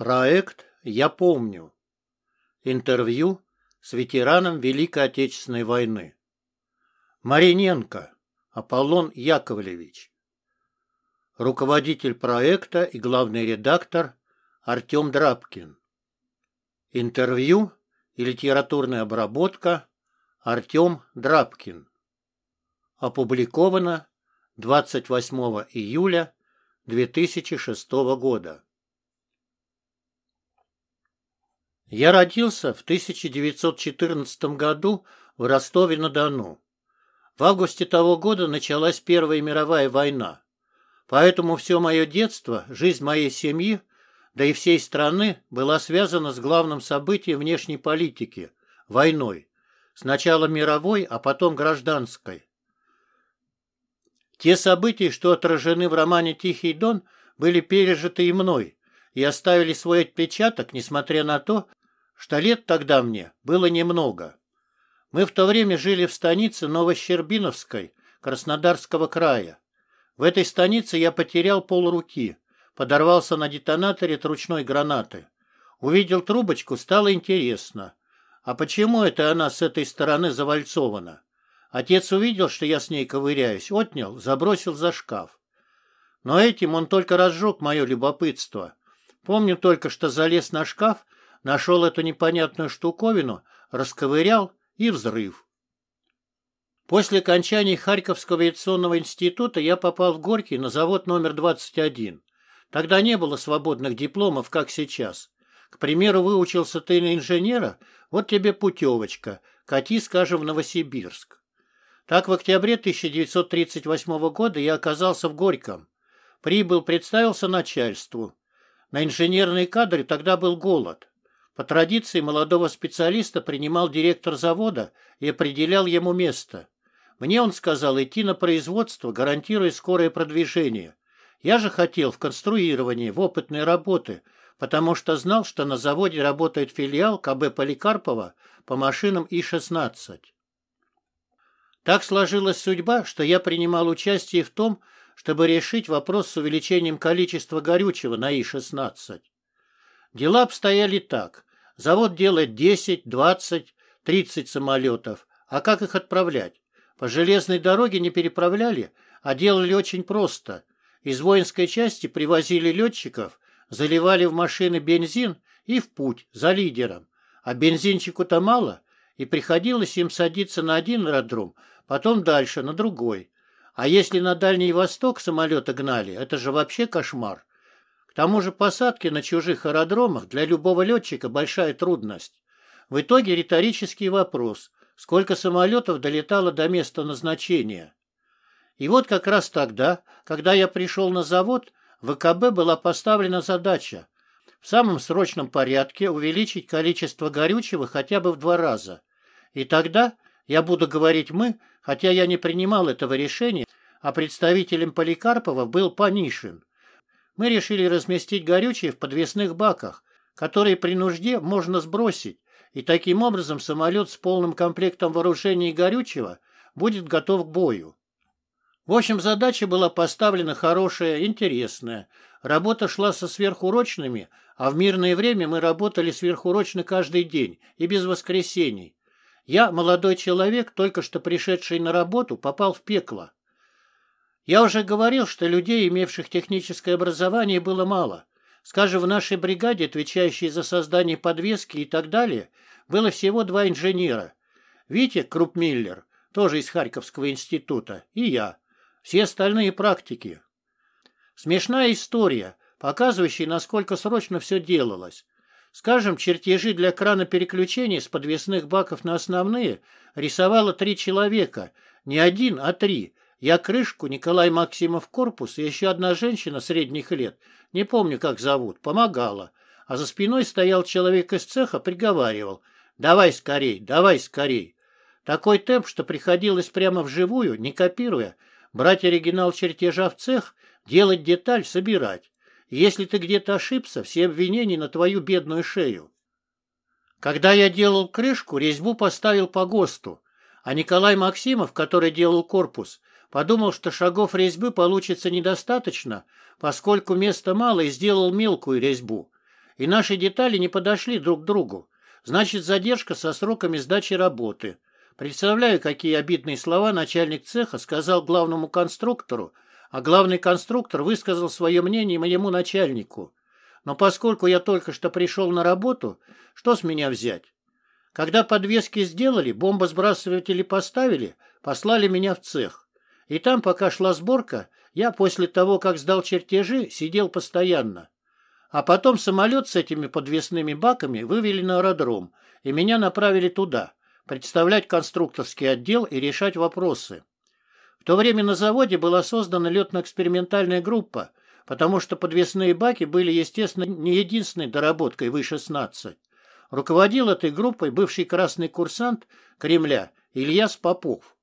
Проект «Я помню». Интервью с ветераном Великой Отечественной войны. Мариненко Аполлон Яковлевич. Руководитель проекта и главный редактор Артем Драбкин. Интервью и литературная обработка Артем Драбкин. Опубликовано 28 июля 2006 года. Я родился в 1914 году в Ростове-на-Дону. В августе того года началась Первая мировая война. Поэтому все мое детство, жизнь моей семьи, да и всей страны, была связана с главным событием внешней политики – войной. Сначала мировой, а потом гражданской. Те события, что отражены в романе «Тихий дон», были пережиты и мной и оставили свой отпечаток, несмотря на то, что лет тогда мне было немного. Мы в то время жили в станице Новощербиновской Краснодарского края. В этой станице я потерял полруки, подорвался на детонаторе от ручной гранаты. Увидел трубочку, стало интересно. А почему это она с этой стороны завальцована? Отец увидел, что я с ней ковыряюсь, отнял, забросил за шкаф. Но этим он только разжег мое любопытство. Помню только, что залез на шкаф Нашел эту непонятную штуковину, расковырял и взрыв. После окончания Харьковского авиационного института я попал в Горький на завод номер 21. Тогда не было свободных дипломов, как сейчас. К примеру, выучился ты на инженера, вот тебе путевочка, кати, скажем, в Новосибирск. Так, в октябре 1938 года я оказался в Горьком. Прибыл, представился начальству. На инженерные кадры тогда был голод. По традиции молодого специалиста принимал директор завода и определял ему место. Мне он сказал идти на производство, гарантируя скорое продвижение. Я же хотел в конструировании, в опытной работы, потому что знал, что на заводе работает филиал КБ Поликарпова по машинам И-16. Так сложилась судьба, что я принимал участие в том, чтобы решить вопрос с увеличением количества горючего на И-16. Дела обстояли так. Завод делает 10, 20, 30 самолетов. А как их отправлять? По железной дороге не переправляли, а делали очень просто. Из воинской части привозили летчиков, заливали в машины бензин и в путь за лидером. А бензинчику-то мало, и приходилось им садиться на один аэродром, потом дальше на другой. А если на Дальний Восток самолеты гнали, это же вообще кошмар. К тому же посадки на чужих аэродромах для любого летчика большая трудность. В итоге риторический вопрос, сколько самолетов долетало до места назначения. И вот как раз тогда, когда я пришел на завод, в ВКБ была поставлена задача в самом срочном порядке увеличить количество горючего хотя бы в два раза. И тогда, я буду говорить «мы», хотя я не принимал этого решения, а представителем Поликарпова был Панишин мы решили разместить горючее в подвесных баках, которые при нужде можно сбросить, и таким образом самолет с полным комплектом вооружения и горючего будет готов к бою. В общем, задача была поставлена хорошая, интересная. Работа шла со сверхурочными, а в мирное время мы работали сверхурочно каждый день и без воскресений. Я, молодой человек, только что пришедший на работу, попал в пекло. Я уже говорил, что людей, имевших техническое образование, было мало. Скажем, в нашей бригаде, отвечающей за создание подвески и так далее, было всего два инженера. Витя Крупмиллер, тоже из Харьковского института, и я. Все остальные практики. Смешная история, показывающая, насколько срочно все делалось. Скажем, чертежи для крана переключения с подвесных баков на основные рисовало три человека. Не один, а три – я крышку, Николай Максимов корпус и еще одна женщина средних лет, не помню, как зовут, помогала. А за спиной стоял человек из цеха, приговаривал. «Давай скорей, давай скорей». Такой темп, что приходилось прямо вживую, не копируя, брать оригинал чертежа в цех, делать деталь, собирать. И если ты где-то ошибся, все обвинения на твою бедную шею. Когда я делал крышку, резьбу поставил по ГОСТу, а Николай Максимов, который делал корпус, Подумал, что шагов резьбы получится недостаточно, поскольку места мало, и сделал мелкую резьбу. И наши детали не подошли друг к другу. Значит, задержка со сроками сдачи работы. Представляю, какие обидные слова начальник цеха сказал главному конструктору, а главный конструктор высказал свое мнение моему начальнику. Но поскольку я только что пришел на работу, что с меня взять? Когда подвески сделали, бомбосбрасыватели поставили, послали меня в цех. И там, пока шла сборка, я после того, как сдал чертежи, сидел постоянно. А потом самолет с этими подвесными баками вывели на аэродром, и меня направили туда, представлять конструкторский отдел и решать вопросы. В то время на заводе была создана летно-экспериментальная группа, потому что подвесные баки были, естественно, не единственной доработкой Вы-16. Руководил этой группой бывший красный курсант Кремля Ильяс Попов.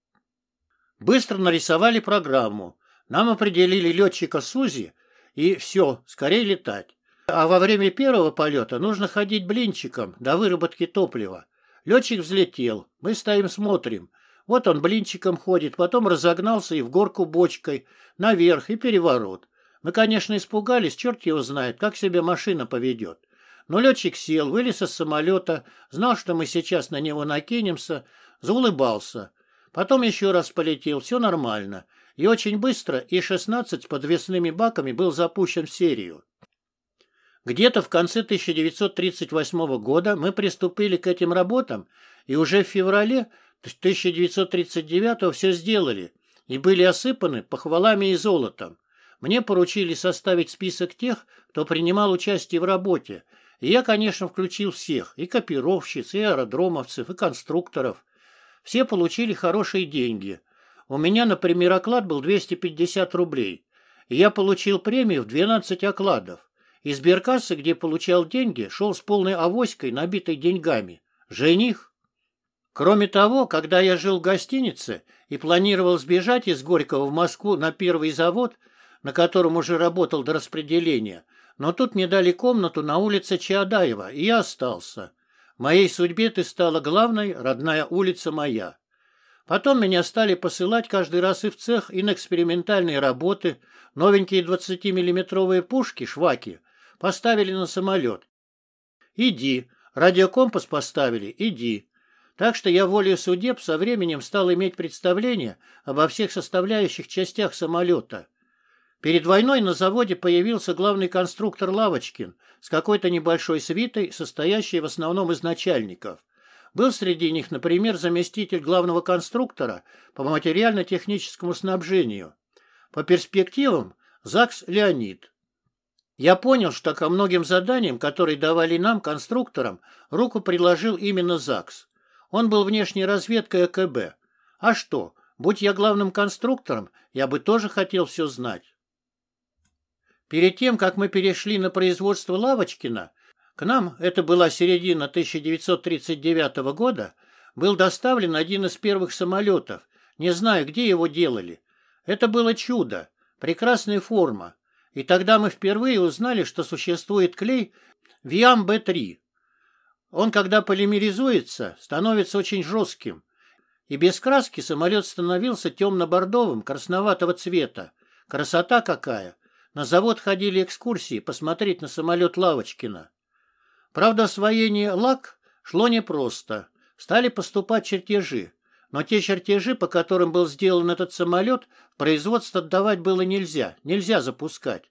Быстро нарисовали программу. Нам определили летчика Сузи, и все, скорее летать. А во время первого полета нужно ходить блинчиком до выработки топлива. Летчик взлетел, мы стоим смотрим. Вот он блинчиком ходит, потом разогнался и в горку бочкой, наверх и переворот. Мы, конечно, испугались, черт его знает, как себя машина поведет. Но летчик сел, вылез из самолета, знал, что мы сейчас на него накинемся, заулыбался. Потом еще раз полетел, все нормально. И очень быстро И-16 с подвесными баками был запущен в серию. Где-то в конце 1938 года мы приступили к этим работам, и уже в феврале 1939 все сделали и были осыпаны похвалами и золотом. Мне поручили составить список тех, кто принимал участие в работе, и я, конечно, включил всех, и копировщиц, и аэродромовцев, и конструкторов – все получили хорошие деньги. У меня, например, оклад был 250 рублей. И я получил премию в 12 окладов. Из сберкассы, где получал деньги, шел с полной авоськой, набитой деньгами. Жених. Кроме того, когда я жил в гостинице и планировал сбежать из Горького в Москву на первый завод, на котором уже работал до распределения, но тут мне дали комнату на улице Чаадаева, и я остался. Моей судьбе ты стала главной, родная улица моя. Потом меня стали посылать каждый раз и в цех, и на экспериментальные работы. Новенькие 20-миллиметровые пушки, шваки, поставили на самолет. Иди. Радиокомпас поставили. Иди. Так что я волею судеб со временем стал иметь представление обо всех составляющих частях самолета. Перед войной на заводе появился главный конструктор Лавочкин с какой-то небольшой свитой, состоящей в основном из начальников. Был среди них, например, заместитель главного конструктора по материально-техническому снабжению. По перспективам ЗАГС Леонид. Я понял, что ко многим заданиям, которые давали нам, конструкторам, руку приложил именно ЗАГС. Он был внешней разведкой АКБ. А что, будь я главным конструктором, я бы тоже хотел все знать. Перед тем, как мы перешли на производство Лавочкина, к нам, это была середина 1939 года, был доставлен один из первых самолетов, не знаю, где его делали. Это было чудо, прекрасная форма. И тогда мы впервые узнали, что существует клей Виам-Б3. Он, когда полимеризуется, становится очень жестким. И без краски самолет становился темно-бордовым, красноватого цвета. Красота какая! На завод ходили экскурсии посмотреть на самолет Лавочкина. Правда, освоение лак шло непросто. Стали поступать чертежи. Но те чертежи, по которым был сделан этот самолет, производство отдавать было нельзя, нельзя запускать.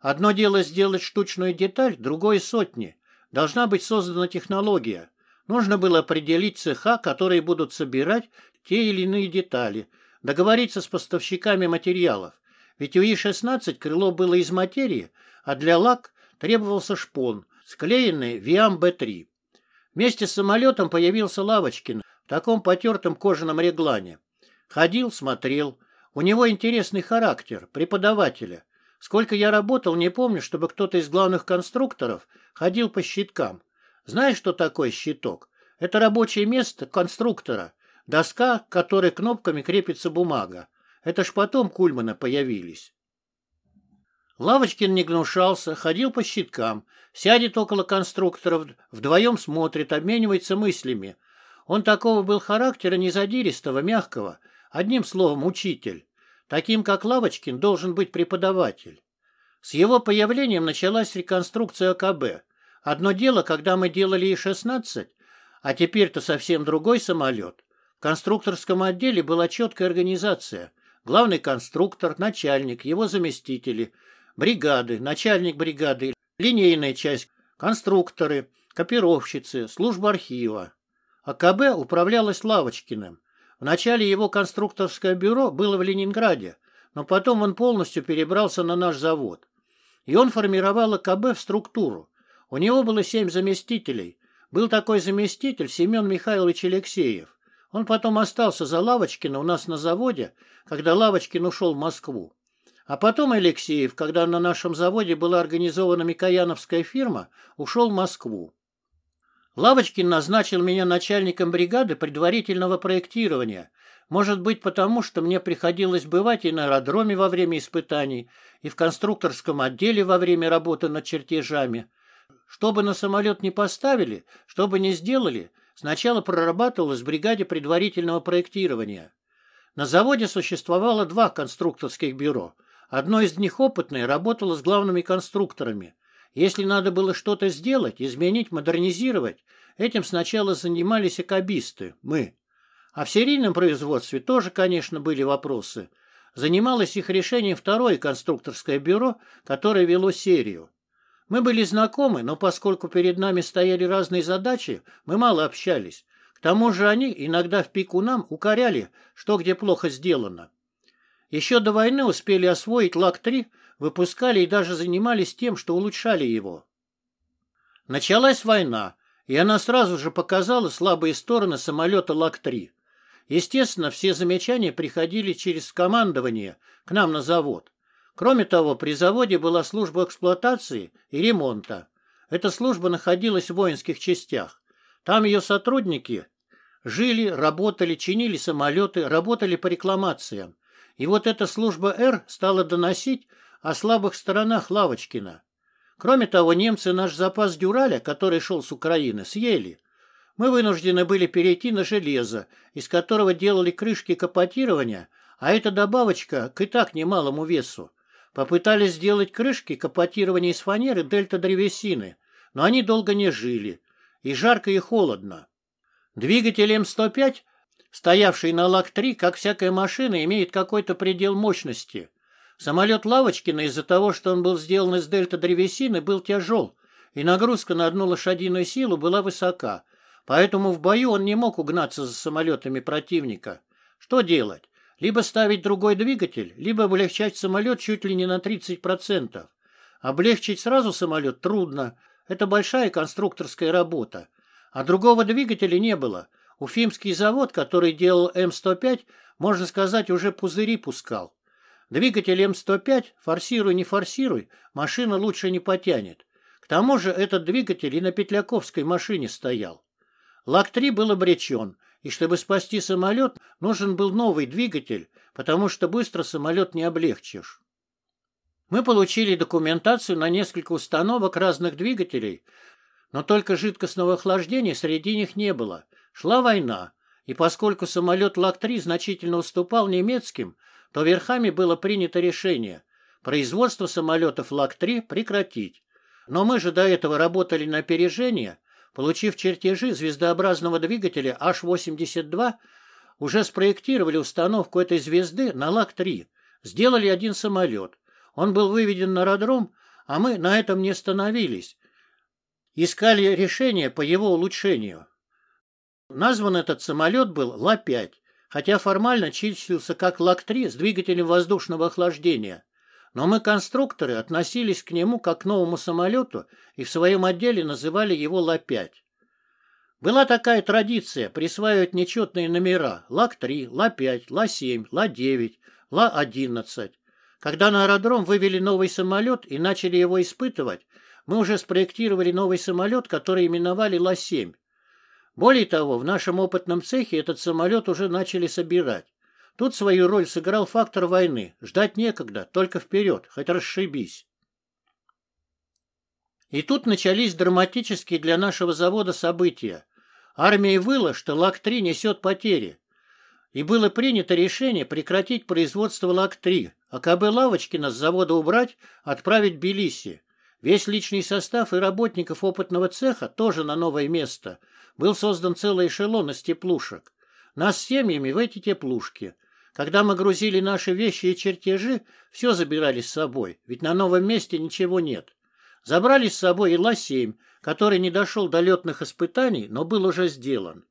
Одно дело сделать штучную деталь, другое — сотни. Должна быть создана технология. Нужно было определить цеха, которые будут собирать те или иные детали, договориться с поставщиками материалов. Ведь у И-16 крыло было из материи, а для лак требовался шпон, склеенный Виам-Б-3. Вместе с самолетом появился Лавочкин в таком потертом кожаном реглане. Ходил, смотрел. У него интересный характер, преподавателя. Сколько я работал, не помню, чтобы кто-то из главных конструкторов ходил по щиткам. Знаешь, что такое щиток? Это рабочее место конструктора, доска, к которой кнопками крепится бумага. Это ж потом Кульмана появились. Лавочкин не гнушался, ходил по щиткам, сядет около конструкторов, вдвоем смотрит, обменивается мыслями. Он такого был характера незадиристого, мягкого, одним словом, учитель. Таким, как Лавочкин, должен быть преподаватель. С его появлением началась реконструкция АКБ. Одно дело, когда мы делали И-16, а теперь-то совсем другой самолет. В конструкторском отделе была четкая организация главный конструктор, начальник, его заместители, бригады, начальник бригады, линейная часть, конструкторы, копировщицы, служба архива. АКБ управлялась Лавочкиным. Вначале его конструкторское бюро было в Ленинграде, но потом он полностью перебрался на наш завод. И он формировал АКБ в структуру. У него было семь заместителей. Был такой заместитель Семен Михайлович Алексеев. Он потом остался за Лавочкина у нас на заводе, когда Лавочкин ушел в Москву. А потом Алексеев, когда на нашем заводе была организована Микояновская фирма, ушел в Москву. Лавочкин назначил меня начальником бригады предварительного проектирования, может быть потому, что мне приходилось бывать и на аэродроме во время испытаний, и в конструкторском отделе во время работы над чертежами. чтобы на самолет не поставили, чтобы не сделали, Сначала прорабатывалась в бригаде предварительного проектирования. На заводе существовало два конструкторских бюро. Одно из них опытное работало с главными конструкторами. Если надо было что-то сделать, изменить, модернизировать, этим сначала занимались экобисты, мы. А в серийном производстве тоже, конечно, были вопросы. Занималось их решением второе конструкторское бюро, которое вело серию. Мы были знакомы, но поскольку перед нами стояли разные задачи, мы мало общались. К тому же они иногда в пику нам укоряли, что где плохо сделано. Еще до войны успели освоить ЛАГ-3, выпускали и даже занимались тем, что улучшали его. Началась война, и она сразу же показала слабые стороны самолета ЛАГ-3. Естественно, все замечания приходили через командование к нам на завод. Кроме того, при заводе была служба эксплуатации и ремонта. Эта служба находилась в воинских частях. Там ее сотрудники жили, работали, чинили самолеты, работали по рекламациям. И вот эта служба «Р» стала доносить о слабых сторонах Лавочкина. Кроме того, немцы наш запас дюраля, который шел с Украины, съели. Мы вынуждены были перейти на железо, из которого делали крышки капотирования, а это добавочка к и так немалому весу. Попытались сделать крышки капотирования из фанеры дельта-древесины, но они долго не жили, и жарко, и холодно. Двигатель М-105, стоявший на ЛАК-3, как всякая машина, имеет какой-то предел мощности. Самолет Лавочкина из-за того, что он был сделан из дельта-древесины, был тяжел, и нагрузка на одну лошадиную силу была высока, поэтому в бою он не мог угнаться за самолетами противника. Что делать? Либо ставить другой двигатель, либо облегчать самолет чуть ли не на 30%. Облегчить сразу самолет трудно. Это большая конструкторская работа. А другого двигателя не было. Уфимский завод, который делал М-105, можно сказать, уже пузыри пускал. Двигатель М-105, форсируй, не форсируй, машина лучше не потянет. К тому же этот двигатель и на Петляковской машине стоял. Лак-3 был обречен – и чтобы спасти самолет, нужен был новый двигатель, потому что быстро самолет не облегчишь. Мы получили документацию на несколько установок разных двигателей, но только жидкостного охлаждения среди них не было. Шла война, и поскольку самолет Лак-3 значительно уступал немецким, то верхами было принято решение производство самолетов Лак-3 прекратить. Но мы же до этого работали на опережение – Получив чертежи звездообразного двигателя H-82, уже спроектировали установку этой звезды на ЛАГ-3. Сделали один самолет. Он был выведен на аэродром, а мы на этом не остановились. Искали решение по его улучшению. Назван этот самолет был Ла-5, хотя формально числился как Лак-3 с двигателем воздушного охлаждения. Но мы, конструкторы, относились к нему как к новому самолету и в своем отделе называли его «Ла-5». Была такая традиция присваивать нечетные номера «Ла-3», «Ла-5», «Ла-7», «Ла-9», «Ла-11». Когда на аэродром вывели новый самолет и начали его испытывать, мы уже спроектировали новый самолет, который именовали «Ла-7». Более того, в нашем опытном цехе этот самолет уже начали собирать. Тут свою роль сыграл фактор войны. Ждать некогда, только вперед, хоть расшибись. И тут начались драматические для нашего завода события. Армия выла, что лак 3 несет потери. И было принято решение прекратить производство лак 3 а АКБ Лавочкина с завода убрать, отправить в Тбилиси. Весь личный состав и работников опытного цеха тоже на новое место. Был создан целый эшелон из теплушек. Нас семьями в эти теплушки. Когда мы грузили наши вещи и чертежи, все забирали с собой, ведь на новом месте ничего нет. Забрали с собой Ила-7, который не дошел до летных испытаний, но был уже сделан.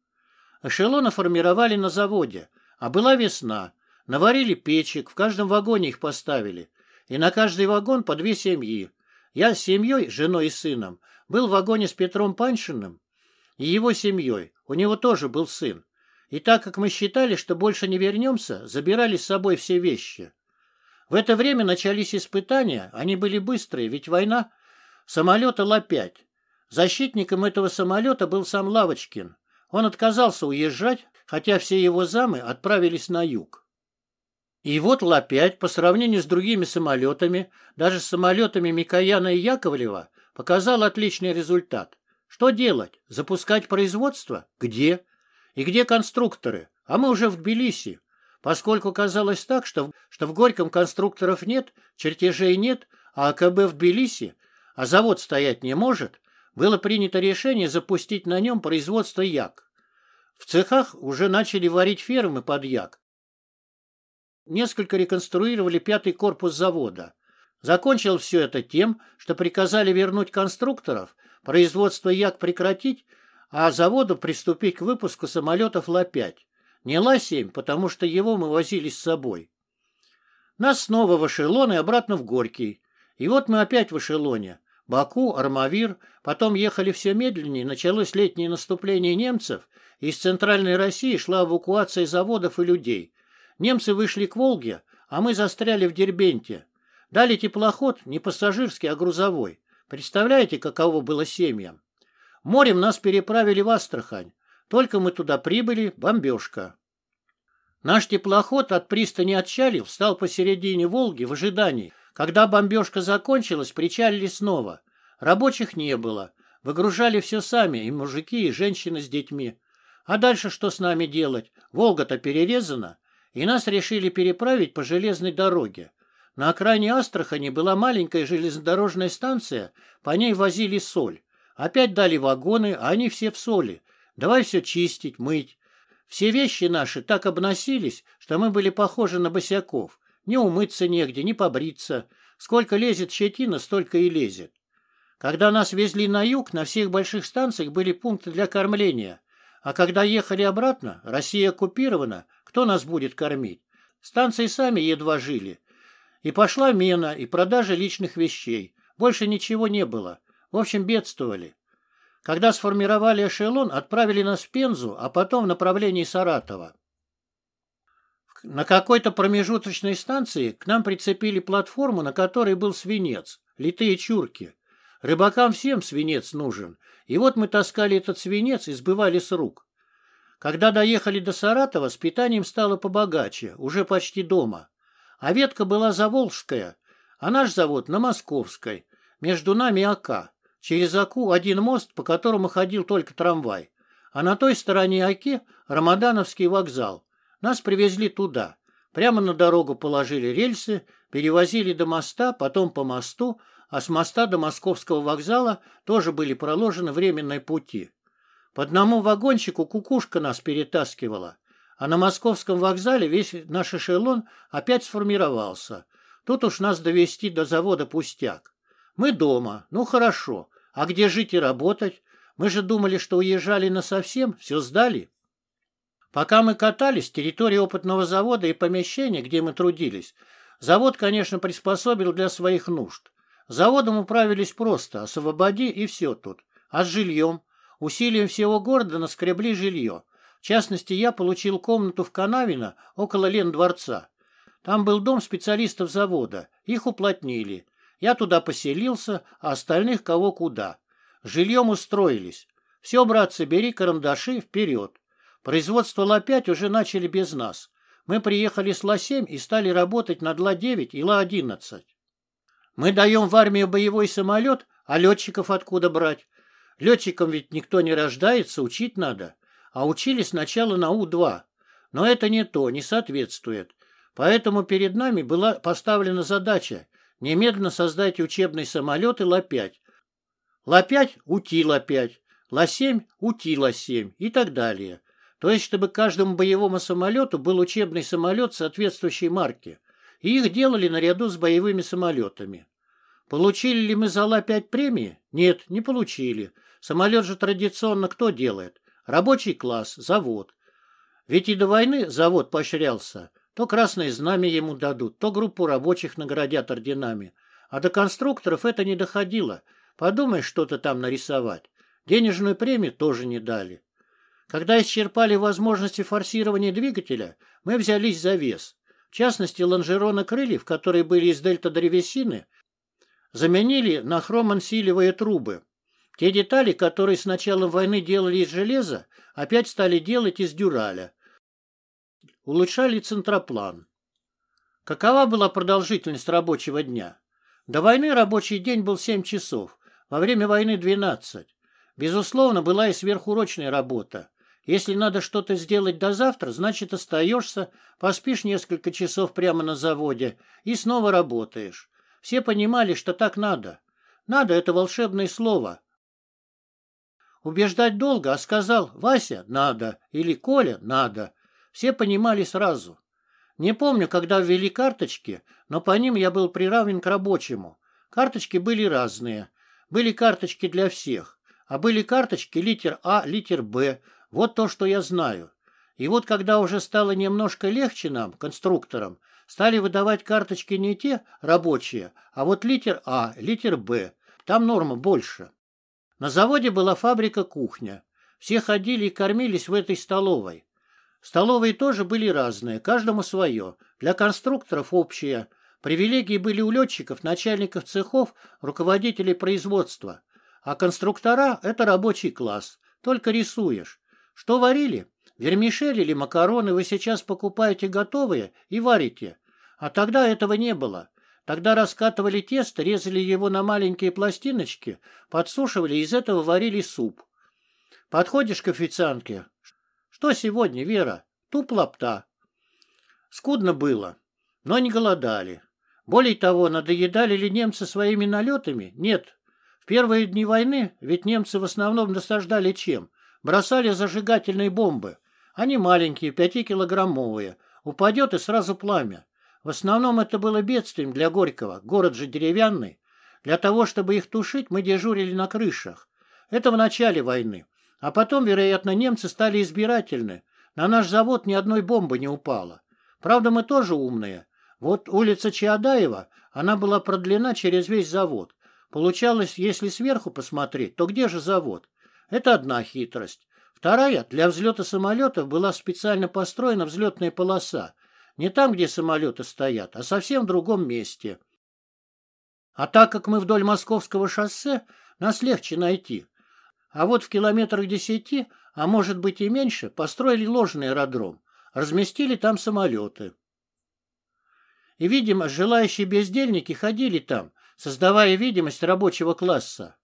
Эшелоны формировали на заводе, а была весна. Наварили печек, в каждом вагоне их поставили. И на каждый вагон по две семьи. Я с семьей, женой и сыном, был в вагоне с Петром Паншиным и его семьей. У него тоже был сын. И так как мы считали, что больше не вернемся, забирали с собой все вещи. В это время начались испытания, они были быстрые, ведь война. Самолет Ил-5. Защитником этого самолета был сам Лавочкин. Он отказался уезжать, хотя все его замы отправились на юг. И вот Ла-5 по сравнению с другими самолетами, даже с самолетами Микояна и Яковлева, показал отличный результат. Что делать? Запускать производство? Где? И где конструкторы? А мы уже в Тбилиси. Поскольку казалось так, что, что в Горьком конструкторов нет, чертежей нет, а АКБ в Тбилиси, а завод стоять не может, было принято решение запустить на нем производство як. В цехах уже начали варить фермы под як. Несколько реконструировали пятый корпус завода. Закончил все это тем, что приказали вернуть конструкторов, производство як прекратить а заводу приступить к выпуску самолетов Ла-5. Не Ла-7, потому что его мы возили с собой. Нас снова в эшелон и обратно в Горький. И вот мы опять в эшелоне. Баку, Армавир, потом ехали все медленнее, началось летнее наступление немцев, из Центральной России шла эвакуация заводов и людей. Немцы вышли к Волге, а мы застряли в Дербенте. Дали теплоход, не пассажирский, а грузовой. Представляете, каково было семьям? Морем нас переправили в Астрахань. Только мы туда прибыли, бомбежка. Наш теплоход от пристани отчалил, встал посередине Волги в ожидании. Когда бомбежка закончилась, причалили снова. Рабочих не было. Выгружали все сами, и мужики, и женщины с детьми. А дальше что с нами делать? Волга-то перерезана. И нас решили переправить по железной дороге. На окраине Астрахани была маленькая железнодорожная станция, по ней возили соль. Опять дали вагоны, а они все в соли. Давай все чистить, мыть. Все вещи наши так обносились, что мы были похожи на босяков. Не умыться негде, не побриться. Сколько лезет щетина, столько и лезет. Когда нас везли на юг, на всех больших станциях были пункты для кормления. А когда ехали обратно, Россия оккупирована, кто нас будет кормить? Станции сами едва жили. И пошла мена и продажа личных вещей. Больше ничего не было. В общем, бедствовали. Когда сформировали эшелон, отправили нас в Пензу, а потом в направлении Саратова. На какой-то промежуточной станции к нам прицепили платформу, на которой был свинец, литые чурки. Рыбакам всем свинец нужен. И вот мы таскали этот свинец и сбывали с рук. Когда доехали до Саратова, с питанием стало побогаче, уже почти дома. А ветка была заволжская, а наш завод на московской, между нами АК. Через Аку один мост, по которому ходил только трамвай. А на той стороне Аки Рамадановский вокзал. Нас привезли туда. Прямо на дорогу положили рельсы, перевозили до моста, потом по мосту, а с моста до московского вокзала тоже были проложены временные пути. По одному вагончику кукушка нас перетаскивала, а на московском вокзале весь наш эшелон опять сформировался. Тут уж нас довести до завода пустяк. Мы дома. Ну, хорошо. А где жить и работать? Мы же думали, что уезжали насовсем, все сдали. Пока мы катались, территория опытного завода и помещение, где мы трудились, завод, конечно, приспособил для своих нужд. Заводом управились просто, освободи и все тут. А с жильем? Усилием всего города наскребли жилье. В частности, я получил комнату в Канавино около Лендворца. Там был дом специалистов завода. Их уплотнили. Я туда поселился, а остальных кого куда. Жильем устроились. Все, братцы, бери карандаши, вперед. Производство Ла-5 уже начали без нас. Мы приехали с Ла-7 и стали работать над Ла-9 и Ла-11. Мы даем в армию боевой самолет, а летчиков откуда брать? Летчикам ведь никто не рождается, учить надо. А учили сначала на У-2. Но это не то, не соответствует. Поэтому перед нами была поставлена задача Немедленно создайте учебный самолет Ла-5. Ла-5 – УТИЛ-5, Ла-7 – УТИЛ-7 и так далее. То есть, чтобы каждому боевому самолету был учебный самолет соответствующей марки. И их делали наряду с боевыми самолетами. Получили ли мы за Ла-5 премии? Нет, не получили. Самолет же традиционно кто делает? Рабочий класс, завод. Ведь и до войны завод поощрялся. То красное знамя ему дадут, то группу рабочих наградят орденами. А до конструкторов это не доходило. Подумай что-то там нарисовать. Денежную премию тоже не дали. Когда исчерпали возможности форсирования двигателя, мы взялись за вес. В частности, лонжероны крыльев, которые были из дельта-древесины, заменили на хромансилевые трубы. Те детали, которые с начала войны делали из железа, опять стали делать из дюраля улучшали центроплан. Какова была продолжительность рабочего дня? До войны рабочий день был 7 часов, во время войны 12. Безусловно, была и сверхурочная работа. Если надо что-то сделать до завтра, значит остаешься, поспишь несколько часов прямо на заводе и снова работаешь. Все понимали, что так надо. Надо — это волшебное слово. Убеждать долго, а сказал «Вася, надо» или «Коля, надо» все понимали сразу. Не помню, когда ввели карточки, но по ним я был приравнен к рабочему. Карточки были разные. Были карточки для всех, а были карточки литер А, литер Б. Вот то, что я знаю. И вот когда уже стало немножко легче нам, конструкторам, стали выдавать карточки не те, рабочие, а вот литер А, литер Б. Там норма больше. На заводе была фабрика-кухня. Все ходили и кормились в этой столовой. Столовые тоже были разные, каждому свое. Для конструкторов общее. Привилегии были у летчиков, начальников цехов, руководителей производства. А конструктора – это рабочий класс. Только рисуешь. Что варили? Вермишель или макароны вы сейчас покупаете готовые и варите. А тогда этого не было. Тогда раскатывали тесто, резали его на маленькие пластиночки, подсушивали и из этого варили суп. Подходишь к официантке, что сегодня, Вера? Туп лапта. Скудно было, но не голодали. Более того, надоедали ли немцы своими налетами? Нет. В первые дни войны ведь немцы в основном насаждали чем? Бросали зажигательные бомбы. Они маленькие, пятикилограммовые. Упадет и сразу пламя. В основном это было бедствием для Горького, город же деревянный. Для того, чтобы их тушить, мы дежурили на крышах. Это в начале войны. А потом, вероятно, немцы стали избирательны. На наш завод ни одной бомбы не упало. Правда, мы тоже умные. Вот улица Чаадаева, она была продлена через весь завод. Получалось, если сверху посмотреть, то где же завод? Это одна хитрость. Вторая, для взлета самолетов была специально построена взлетная полоса. Не там, где самолеты стоят, а совсем в другом месте. А так как мы вдоль Московского шоссе, нас легче найти. А вот в километрах десяти, а может быть и меньше, построили ложный аэродром, разместили там самолеты. И, видимо, желающие бездельники ходили там, создавая видимость рабочего класса.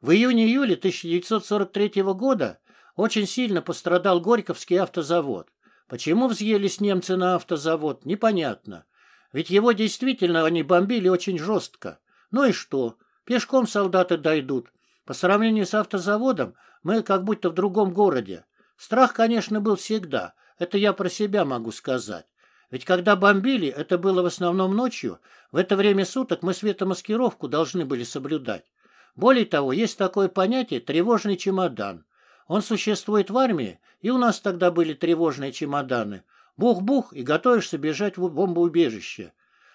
В июне-июле 1943 года очень сильно пострадал Горьковский автозавод. Почему взъелись немцы на автозавод, непонятно. Ведь его действительно они бомбили очень жестко. Ну и что? Пешком солдаты дойдут, по сравнению с автозаводом, мы как будто в другом городе. Страх, конечно, был всегда. Это я про себя могу сказать. Ведь когда бомбили, это было в основном ночью, в это время суток мы светомаскировку должны были соблюдать. Более того, есть такое понятие «тревожный чемодан». Он существует в армии, и у нас тогда были тревожные чемоданы. Бух-бух, и готовишься бежать в бомбоубежище.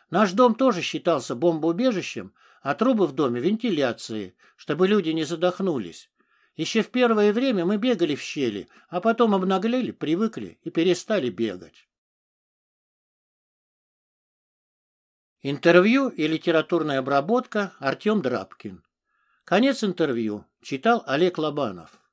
Наш дом тоже считался бомбоубежищем, а трубы в доме вентиляции, чтобы люди не задохнулись. Еще в первое время мы бегали в щели, а потом обнаглели, привыкли и перестали бегать. Интервью и литературная обработка Артем Драбкин. Конец интервью. Читал Олег Лобанов.